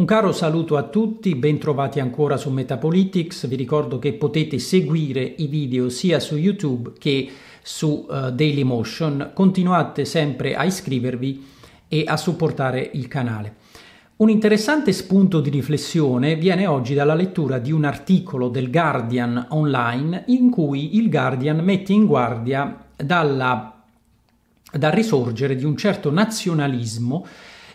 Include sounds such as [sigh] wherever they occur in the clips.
Un caro saluto a tutti, bentrovati ancora su Metapolitics. Vi ricordo che potete seguire i video sia su YouTube che su uh, Dailymotion. Continuate sempre a iscrivervi e a supportare il canale. Un interessante spunto di riflessione viene oggi dalla lettura di un articolo del Guardian online in cui il Guardian mette in guardia dalla, dal risorgere di un certo nazionalismo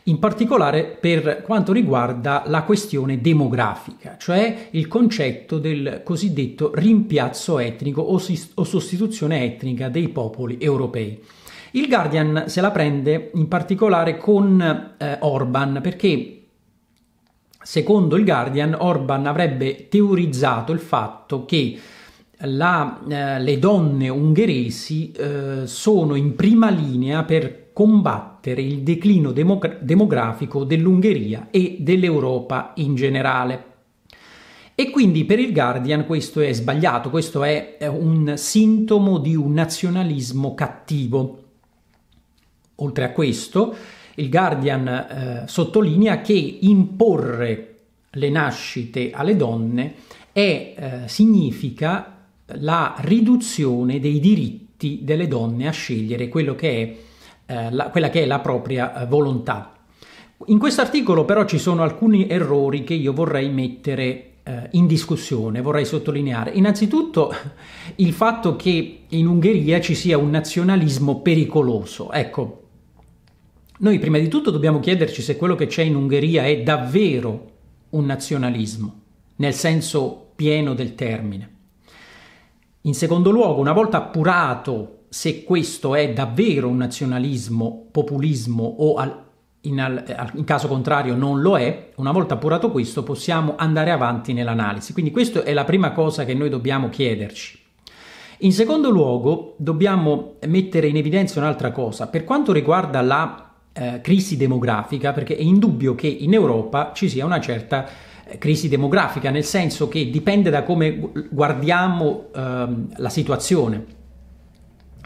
in particolare per quanto riguarda la questione demografica, cioè il concetto del cosiddetto rimpiazzo etnico o, o sostituzione etnica dei popoli europei. Il Guardian se la prende in particolare con eh, Orban perché secondo il Guardian Orban avrebbe teorizzato il fatto che la, eh, le donne ungheresi eh, sono in prima linea per combattere il declino demogra- demografico dell'Ungheria e dell'Europa in generale. E quindi per il Guardian questo è sbagliato, questo è un sintomo di un nazionalismo cattivo. Oltre a questo, il Guardian eh, sottolinea che imporre le nascite alle donne è, eh, significa la riduzione dei diritti delle donne a scegliere quello che è eh, la, quella che è la propria eh, volontà. In questo articolo però ci sono alcuni errori che io vorrei mettere eh, in discussione, vorrei sottolineare. Innanzitutto [laughs] il fatto che in Ungheria ci sia un nazionalismo pericoloso. Ecco, noi prima di tutto dobbiamo chiederci se quello che c'è in Ungheria è davvero un nazionalismo, nel senso pieno del termine. In secondo luogo, una volta appurato se questo è davvero un nazionalismo, populismo o al, in, al, in, caso contrario non lo è, una volta appurato questo possiamo andare avanti nell'analisi. Quindi questa è la prima cosa che noi dobbiamo chiederci. In secondo luogo dobbiamo mettere in evidenza un'altra cosa, per quanto riguarda la eh, crisi demografica, perché è indubbio che in Europa ci sia una certa eh, crisi demografica, nel senso che dipende da come guardiamo eh, la situazione.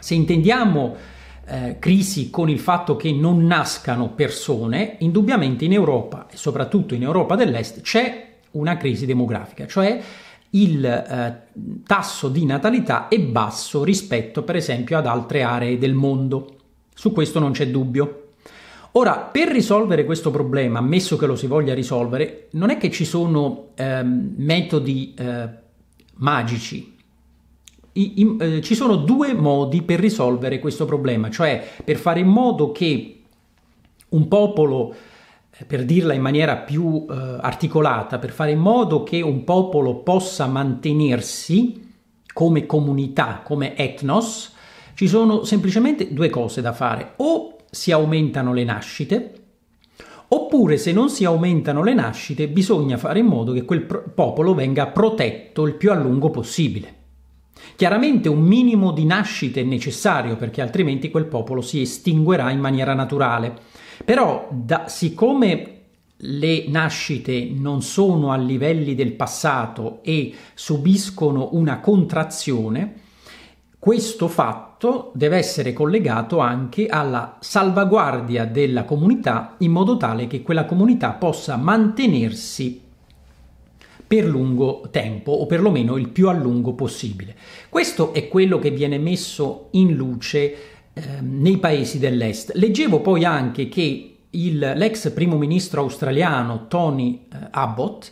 Se intendiamo eh, crisi con il fatto che non nascano persone, indubbiamente in Europa e soprattutto in Europa dell'Est c'è una crisi demografica, cioè il eh, tasso di natalità è basso rispetto per esempio ad altre aree del mondo. Su questo non c'è dubbio. Ora, per risolvere questo problema, ammesso che lo si voglia risolvere, non è che ci sono eh, metodi eh, magici, i, i, eh, ci sono due modi per risolvere questo problema, cioè per fare in modo che un popolo, eh, per dirla in maniera più eh, articolata, per fare in modo che un popolo possa mantenersi come comunità, come etnos, ci sono semplicemente due cose da fare. O si aumentano le nascite, oppure se non si aumentano le nascite bisogna fare in modo che quel popolo venga protetto il più a lungo possibile. Chiaramente un minimo di nascite è necessario perché altrimenti quel popolo si estinguerà in maniera naturale. Però da, siccome le nascite non sono a livelli del passato e subiscono una contrazione, questo fatto deve essere collegato anche alla salvaguardia della comunità in modo tale che quella comunità possa mantenersi per lungo tempo o perlomeno il più a lungo possibile. Questo è quello che viene messo in luce eh, nei paesi dell'est. Leggevo poi anche che il, l'ex primo ministro australiano Tony eh, Abbott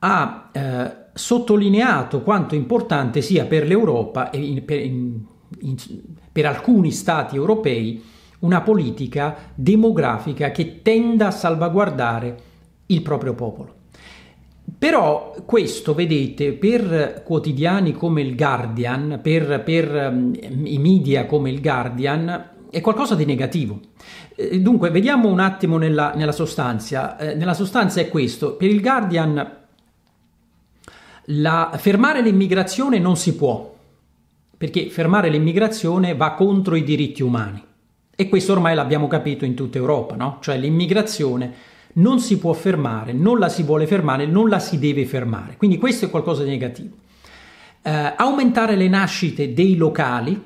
ha eh, sottolineato quanto importante sia per l'Europa e in, per, in, in, per alcuni stati europei una politica demografica che tenda a salvaguardare il proprio popolo. Però questo, vedete, per quotidiani come il Guardian, per, per um, i media come il Guardian, è qualcosa di negativo. Eh, dunque, vediamo un attimo nella, nella sostanza. Eh, nella sostanza è questo. Per il Guardian, la, fermare l'immigrazione non si può, perché fermare l'immigrazione va contro i diritti umani. E questo ormai l'abbiamo capito in tutta Europa, no? Cioè l'immigrazione non si può fermare, non la si vuole fermare, non la si deve fermare. Quindi questo è qualcosa di negativo. Eh, aumentare le nascite dei locali,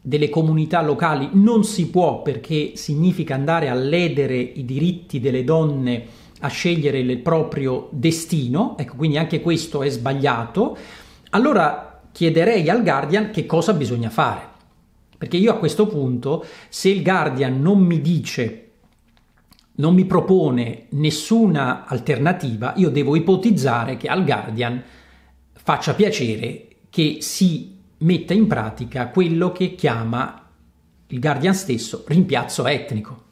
delle comunità locali, non si può perché significa andare a ledere i diritti delle donne a scegliere il proprio destino, ecco quindi anche questo è sbagliato. Allora chiederei al Guardian che cosa bisogna fare. Perché io a questo punto, se il Guardian non mi dice non mi propone nessuna alternativa, io devo ipotizzare che al Guardian faccia piacere che si metta in pratica quello che chiama il Guardian stesso rimpiazzo etnico.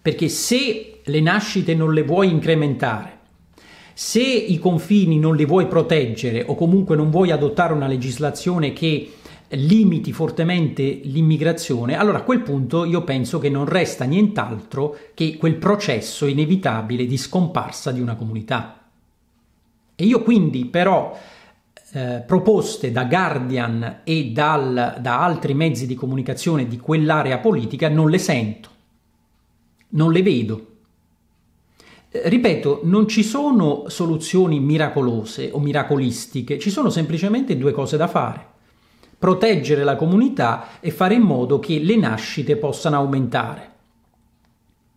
Perché se le nascite non le vuoi incrementare, se i confini non li vuoi proteggere o comunque non vuoi adottare una legislazione che limiti fortemente l'immigrazione, allora a quel punto io penso che non resta nient'altro che quel processo inevitabile di scomparsa di una comunità. E io quindi però eh, proposte da Guardian e dal, da altri mezzi di comunicazione di quell'area politica non le sento, non le vedo. Eh, ripeto, non ci sono soluzioni miracolose o miracolistiche, ci sono semplicemente due cose da fare proteggere la comunità e fare in modo che le nascite possano aumentare.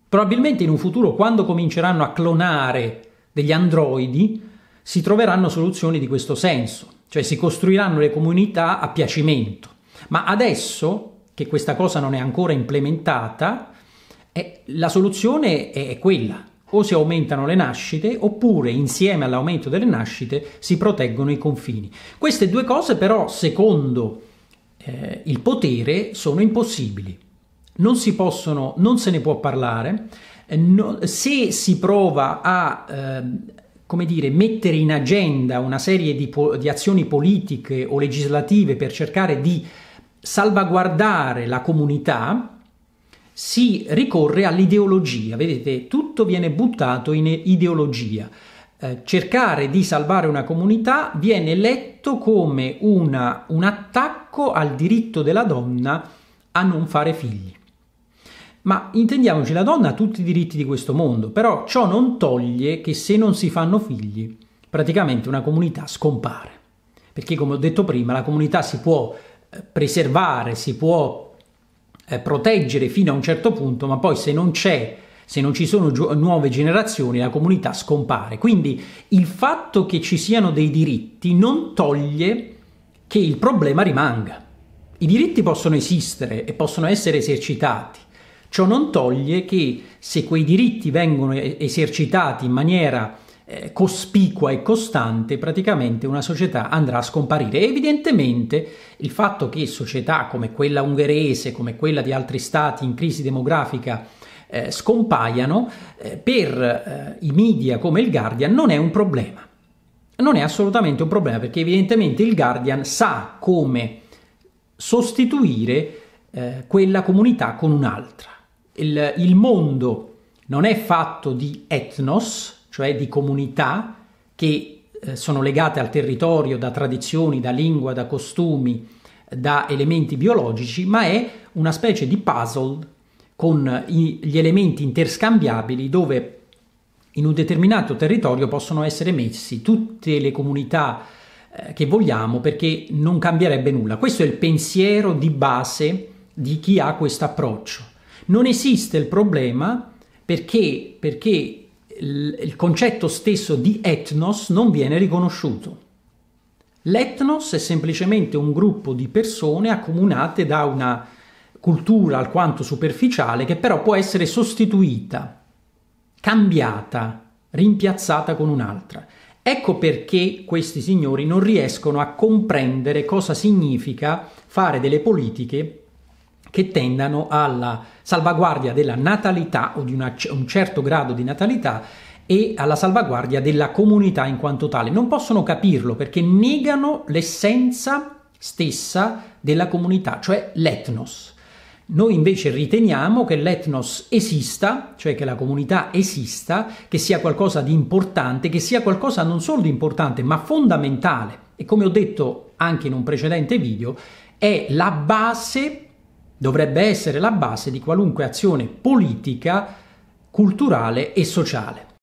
Probabilmente in un futuro, quando cominceranno a clonare degli androidi, si troveranno soluzioni di questo senso, cioè si costruiranno le comunità a piacimento. Ma adesso che questa cosa non è ancora implementata, eh, la soluzione è quella, o si aumentano le nascite oppure insieme all'aumento delle nascite si proteggono i confini. Queste due cose però secondo eh, il potere sono impossibili. Non si possono, non se ne può parlare. Eh, no, se si prova a eh, come dire, mettere in agenda una serie di, po- di azioni politiche o legislative per cercare di salvaguardare la comunità, si ricorre all'ideologia, vedete, tutto viene buttato in ideologia. Eh, cercare di salvare una comunità viene letto come una, un attacco al diritto della donna a non fare figli. Ma intendiamoci, la donna ha tutti i diritti di questo mondo, però ciò non toglie che se non si fanno figli, praticamente una comunità scompare. Perché come ho detto prima, la comunità si può eh, preservare, si può eh, proteggere fino a un certo punto, ma poi se non c'è se non ci sono gio- nuove generazioni la comunità scompare. Quindi il fatto che ci siano dei diritti non toglie che il problema rimanga. I diritti possono esistere e possono essere esercitati. Ciò non toglie che se quei diritti vengono esercitati in maniera eh, cospicua e costante, praticamente una società andrà a scomparire. evidentemente il fatto che società come quella ungherese, come quella di altri stati in crisi demografica, eh, scompaiano eh, per eh, i media come il Guardian non è un problema. Non è assolutamente un problema perché evidentemente il Guardian sa come sostituire eh, quella comunità con un'altra. Il, il mondo non è fatto di etnos, cioè di comunità che eh, sono legate al territorio da tradizioni, da lingua, da costumi, da elementi biologici, ma è una specie di puzzle con gli elementi interscambiabili dove in un determinato territorio possono essere messi tutte le comunità eh, che vogliamo perché non cambierebbe nulla. Questo è il pensiero di base di chi ha questo approccio. Non esiste il problema perché, perché il concetto stesso di etnos non viene riconosciuto. L'etnos è semplicemente un gruppo di persone accomunate da una cultura alquanto superficiale che però può essere sostituita, cambiata, rimpiazzata con un'altra. Ecco perché questi signori non riescono a comprendere cosa significa fare delle politiche che tendano alla salvaguardia della natalità o di una, un certo grado di natalità e alla salvaguardia della comunità in quanto tale. Non possono capirlo perché negano l'essenza stessa della comunità, cioè l'etnos. Noi invece riteniamo che l'etnos esista, cioè che la comunità esista, che sia qualcosa di importante, che sia qualcosa non solo di importante, ma fondamentale. E come ho detto anche in un precedente video, è la base Dovrebbe essere la base di qualunque azione politica, culturale e sociale.